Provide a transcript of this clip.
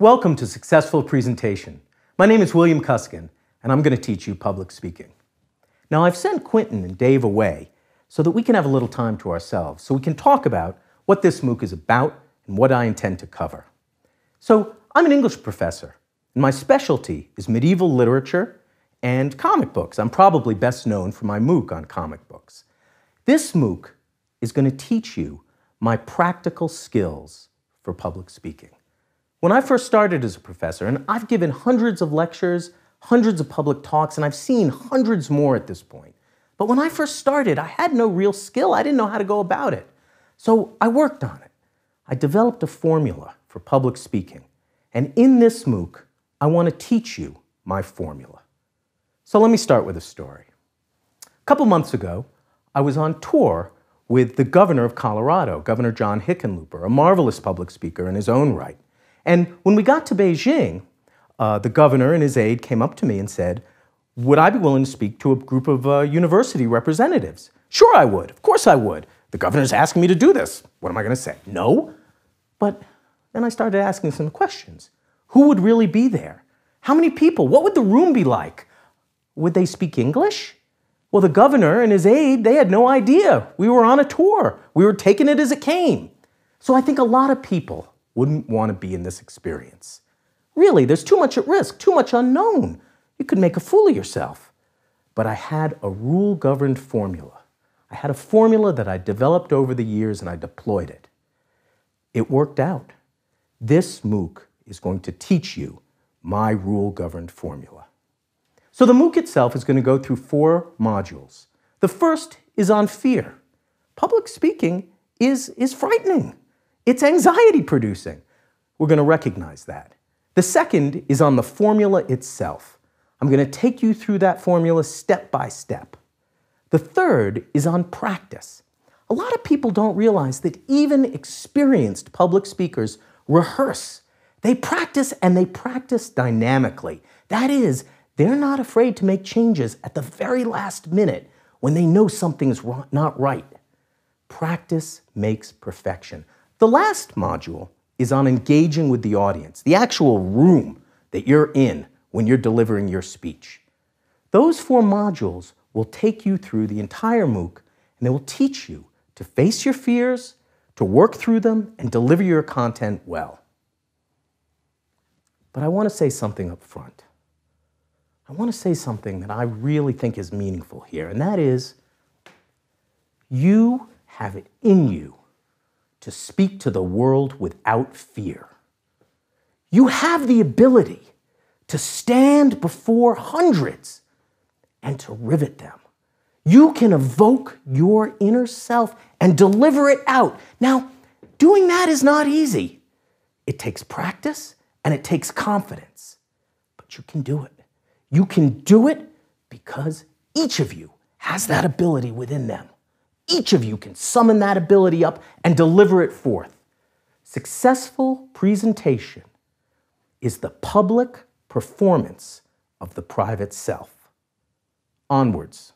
Welcome to Successful Presentation. My name is William Cuskin, and I'm going to teach you public speaking. Now, I've sent Quentin and Dave away so that we can have a little time to ourselves, so we can talk about what this MOOC is about and what I intend to cover. So, I'm an English professor, and my specialty is medieval literature and comic books. I'm probably best known for my MOOC on comic books. This MOOC is going to teach you my practical skills for public speaking. When I first started as a professor, and I've given hundreds of lectures, hundreds of public talks, and I've seen hundreds more at this point. But when I first started, I had no real skill. I didn't know how to go about it. So I worked on it. I developed a formula for public speaking. And in this MOOC, I want to teach you my formula. So let me start with a story. A couple months ago, I was on tour with the governor of Colorado, Governor John Hickenlooper, a marvelous public speaker in his own right. And when we got to Beijing, uh, the governor and his aide came up to me and said, Would I be willing to speak to a group of uh, university representatives? Sure, I would. Of course, I would. The governor's asking me to do this. What am I going to say? No? But then I started asking some questions. Who would really be there? How many people? What would the room be like? Would they speak English? Well, the governor and his aide, they had no idea. We were on a tour. We were taking it as it came. So I think a lot of people wouldn't want to be in this experience. Really, there's too much at risk, too much unknown. You could make a fool of yourself. But I had a rule governed formula. I had a formula that I developed over the years and I deployed it. It worked out. This MOOC is going to teach you my rule governed formula. So the MOOC itself is going to go through four modules. The first is on fear. Public speaking is, is frightening. It's anxiety producing. We're going to recognize that. The second is on the formula itself. I'm going to take you through that formula step by step. The third is on practice. A lot of people don't realize that even experienced public speakers rehearse. They practice and they practice dynamically. That is, they're not afraid to make changes at the very last minute when they know something's not right. Practice makes perfection. The last module is on engaging with the audience, the actual room that you're in when you're delivering your speech. Those four modules will take you through the entire MOOC and they will teach you to face your fears, to work through them, and deliver your content well. But I want to say something up front. I want to say something that I really think is meaningful here, and that is you have it in you to speak to the world without fear. You have the ability to stand before hundreds and to rivet them. You can evoke your inner self and deliver it out. Now, doing that is not easy. It takes practice and it takes confidence, but you can do it. You can do it because each of you has that ability within them. Each of you can summon that ability up and deliver it forth. Successful presentation is the public performance of the private self. Onwards.